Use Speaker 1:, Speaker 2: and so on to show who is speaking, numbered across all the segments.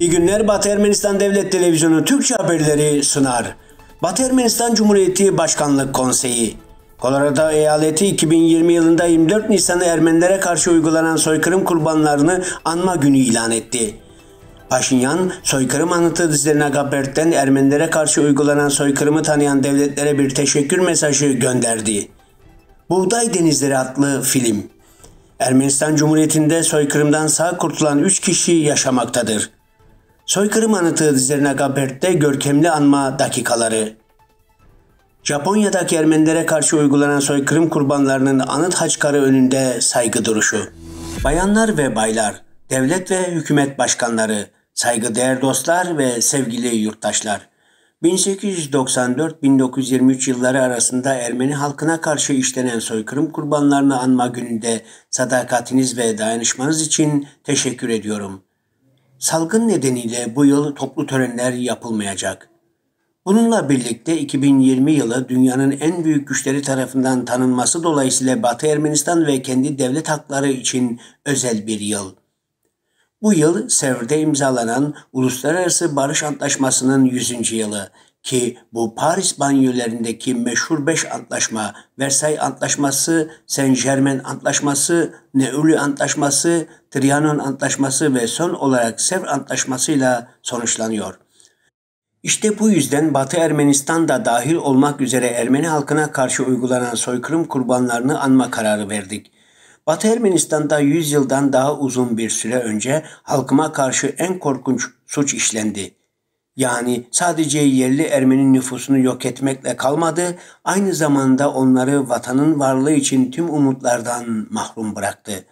Speaker 1: İyi günler Batı Ermenistan Devlet Televizyonu Türkçe haberleri sunar. Batı Ermenistan Cumhuriyeti Başkanlık Konseyi Colorado eyaleti 2020 yılında 24 Nisan'ı Ermenilere karşı uygulanan soykırım kurbanlarını anma günü ilan etti. Paşinyan, soykırım anıtı dizilerine Gabert'ten Ermenilere karşı uygulanan soykırımı tanıyan devletlere bir teşekkür mesajı gönderdi. Buğday Denizleri adlı film. Ermenistan Cumhuriyeti'nde soykırımdan sağ kurtulan 3 kişi yaşamaktadır. Soykırım anıtı dizilerine Zirnagabert'te görkemli anma dakikaları. Japonya'daki Ermenilere karşı uygulanan soykırım kurbanlarının anıt haçkarı önünde saygı duruşu. Bayanlar ve baylar, devlet ve hükümet başkanları, saygıdeğer dostlar ve sevgili yurttaşlar. 1894-1923 yılları arasında Ermeni halkına karşı işlenen soykırım kurbanlarını anma gününde sadakatiniz ve dayanışmanız için teşekkür ediyorum.'' Salgın nedeniyle bu yıl toplu törenler yapılmayacak. Bununla birlikte 2020 yılı dünyanın en büyük güçleri tarafından tanınması dolayısıyla Batı Ermenistan ve kendi devlet hakları için özel bir yıl. Bu yıl Sevr'de imzalanan Uluslararası Barış Antlaşması'nın 100. yılı ki bu Paris banyolarındaki meşhur beş antlaşma, Versay Antlaşması, Saint Germain Antlaşması, Neuli Antlaşması, Trianon Antlaşması ve son olarak Sevr Antlaşması'yla sonuçlanıyor. İşte bu yüzden Batı Ermenistan da dahil olmak üzere Ermeni halkına karşı uygulanan soykırım kurbanlarını anma kararı verdik. Batı Ermenistan'da 100 yıldan daha uzun bir süre önce halkıma karşı en korkunç suç işlendi. Yani sadece yerli Ermeni nüfusunu yok etmekle kalmadı, aynı zamanda onları vatanın varlığı için tüm umutlardan mahrum bıraktı.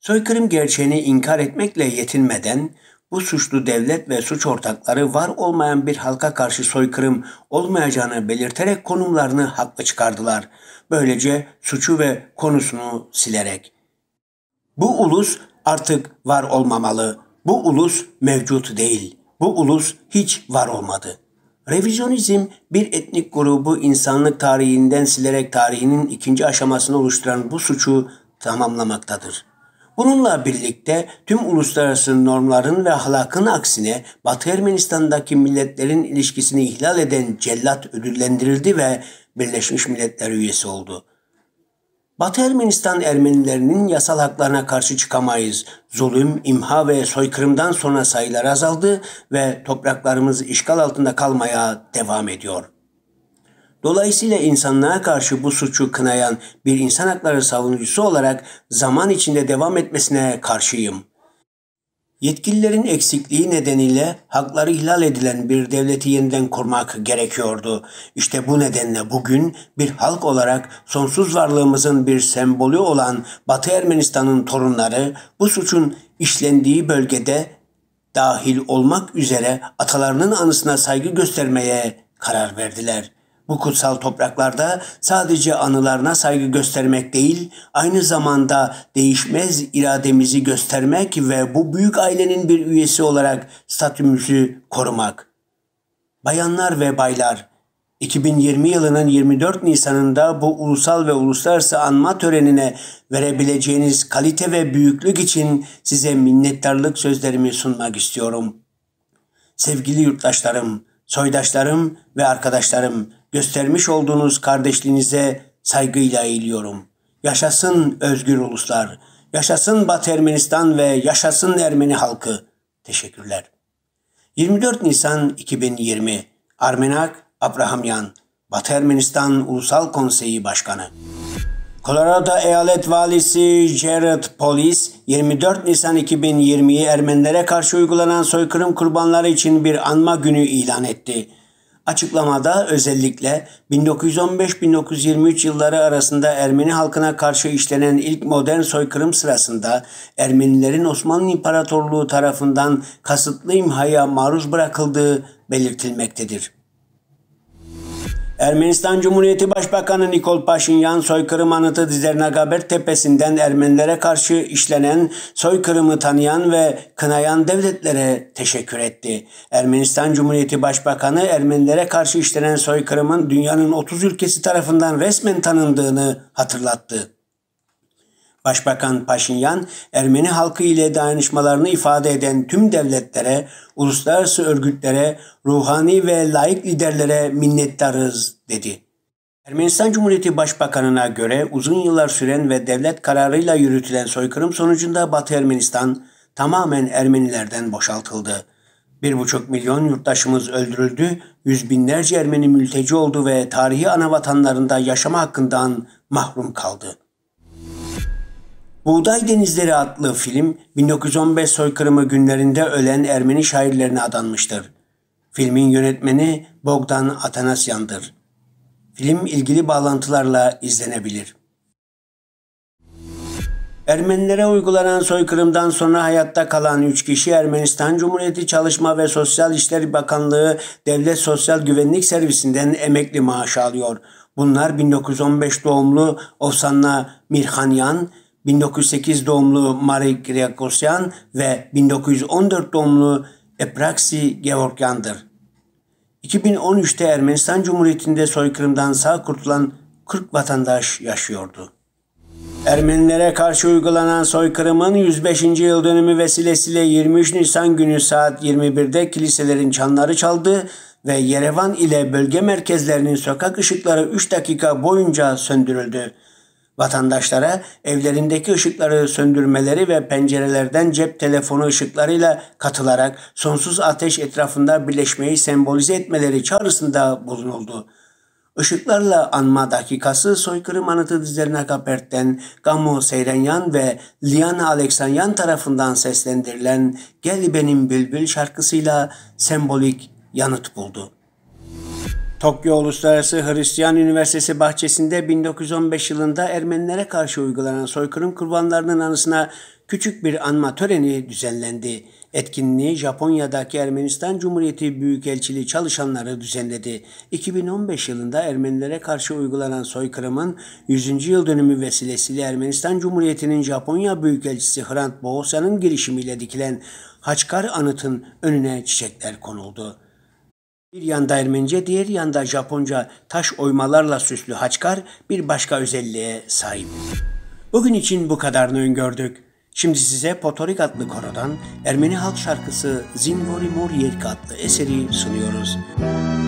Speaker 1: Soykırım gerçeğini inkar etmekle yetinmeden bu suçlu devlet ve suç ortakları var olmayan bir halka karşı soykırım olmayacağını belirterek konumlarını haklı çıkardılar. Böylece suçu ve konusunu silerek. Bu ulus artık var olmamalı. Bu ulus mevcut değil.'' bu ulus hiç var olmadı. Revizyonizm bir etnik grubu insanlık tarihinden silerek tarihinin ikinci aşamasını oluşturan bu suçu tamamlamaktadır. Bununla birlikte tüm uluslararası normların ve ahlakın aksine Batı Ermenistan'daki milletlerin ilişkisini ihlal eden cellat ödüllendirildi ve Birleşmiş Milletler üyesi oldu.'' Batı Ermenistan Ermenilerinin yasal haklarına karşı çıkamayız. Zulüm, imha ve soykırımdan sonra sayılar azaldı ve topraklarımız işgal altında kalmaya devam ediyor. Dolayısıyla insanlığa karşı bu suçu kınayan bir insan hakları savunucusu olarak zaman içinde devam etmesine karşıyım.'' Yetkililerin eksikliği nedeniyle hakları ihlal edilen bir devleti yeniden kurmak gerekiyordu. İşte bu nedenle bugün bir halk olarak sonsuz varlığımızın bir sembolü olan Batı Ermenistan'ın torunları bu suçun işlendiği bölgede dahil olmak üzere atalarının anısına saygı göstermeye karar verdiler. Bu kutsal topraklarda sadece anılarına saygı göstermek değil, aynı zamanda değişmez irademizi göstermek ve bu büyük ailenin bir üyesi olarak statümüzü korumak. Bayanlar ve baylar, 2020 yılının 24 Nisan'ında bu ulusal ve uluslararası anma törenine verebileceğiniz kalite ve büyüklük için size minnettarlık sözlerimi sunmak istiyorum. Sevgili yurttaşlarım, soydaşlarım ve arkadaşlarım, göstermiş olduğunuz kardeşliğinize saygıyla eğiliyorum. Yaşasın özgür uluslar, yaşasın Batı Ermenistan ve yaşasın Ermeni halkı. Teşekkürler. 24 Nisan 2020 Armenak Abrahamyan Batı Ermenistan Ulusal Konseyi Başkanı Colorado Eyalet Valisi Jared Polis, 24 Nisan 2020'yi Ermenilere karşı uygulanan soykırım kurbanları için bir anma günü ilan etti. Açıklamada özellikle 1915-1923 yılları arasında Ermeni halkına karşı işlenen ilk modern soykırım sırasında Ermenilerin Osmanlı İmparatorluğu tarafından kasıtlı imhaya maruz bırakıldığı belirtilmektedir. Ermenistan Cumhuriyeti Başbakanı Nikol Paşinyan soykırım anıtı Dizernagaber Tepesi'nden Ermenilere karşı işlenen soykırımı tanıyan ve kınayan devletlere teşekkür etti. Ermenistan Cumhuriyeti Başbakanı Ermenilere karşı işlenen soykırımın dünyanın 30 ülkesi tarafından resmen tanındığını hatırlattı. Başbakan Paşinyan, Ermeni halkı ile dayanışmalarını ifade eden tüm devletlere, uluslararası örgütlere, ruhani ve laik liderlere minnettarız dedi. Ermenistan Cumhuriyeti Başbakanına göre uzun yıllar süren ve devlet kararıyla yürütülen soykırım sonucunda Batı Ermenistan tamamen Ermenilerden boşaltıldı. 1,5 milyon yurttaşımız öldürüldü, yüz binlerce Ermeni mülteci oldu ve tarihi ana vatanlarında yaşama hakkından mahrum kaldı. Buğday Denizleri adlı film 1915 soykırımı günlerinde ölen Ermeni şairlerine adanmıştır. Filmin yönetmeni Bogdan Atanasyan'dır. Film ilgili bağlantılarla izlenebilir. Ermenilere uygulanan soykırımdan sonra hayatta kalan 3 kişi Ermenistan Cumhuriyeti Çalışma ve Sosyal İşler Bakanlığı Devlet Sosyal Güvenlik Servisinden emekli maaşı alıyor. Bunlar 1915 doğumlu Ofsanna Mirhanyan, 1908 doğumlu Marie Kriakosyan ve 1914 doğumlu Epraksi Georgyan'dır. 2013'te Ermenistan Cumhuriyeti'nde soykırımdan sağ kurtulan 40 vatandaş yaşıyordu. Ermenilere karşı uygulanan soykırımın 105. yıl dönümü vesilesiyle 23 Nisan günü saat 21'de kiliselerin çanları çaldı ve Yerevan ile bölge merkezlerinin sokak ışıkları 3 dakika boyunca söndürüldü. Vatandaşlara evlerindeki ışıkları söndürmeleri ve pencerelerden cep telefonu ışıklarıyla katılarak sonsuz ateş etrafında birleşmeyi sembolize etmeleri çağrısında bulunuldu. Işıklarla anma dakikası soykırım anıtı dizlerine Kapert'ten Gamo Seyrenyan ve Liana Aleksanyan tarafından seslendirilen Gel Benim Bülbül şarkısıyla sembolik yanıt buldu. Tokyo Uluslararası Hristiyan Üniversitesi bahçesinde 1915 yılında Ermenilere karşı uygulanan soykırım kurbanlarının anısına küçük bir anma töreni düzenlendi. Etkinliği Japonya'daki Ermenistan Cumhuriyeti Büyükelçiliği çalışanları düzenledi. 2015 yılında Ermenilere karşı uygulanan soykırımın 100. yıl dönümü vesilesiyle Ermenistan Cumhuriyeti'nin Japonya Büyükelçisi Hrant Boğosan'ın girişimiyle dikilen Haçkar Anıt'ın önüne çiçekler konuldu. Bir yanda Ermenice, diğer yanda Japonca taş oymalarla süslü haçkar bir başka özelliğe sahip. Bugün için bu kadarını öngördük. Şimdi size Potorik adlı korodan Ermeni halk şarkısı Zinvori Moriyerk adlı eseri sunuyoruz. Müzik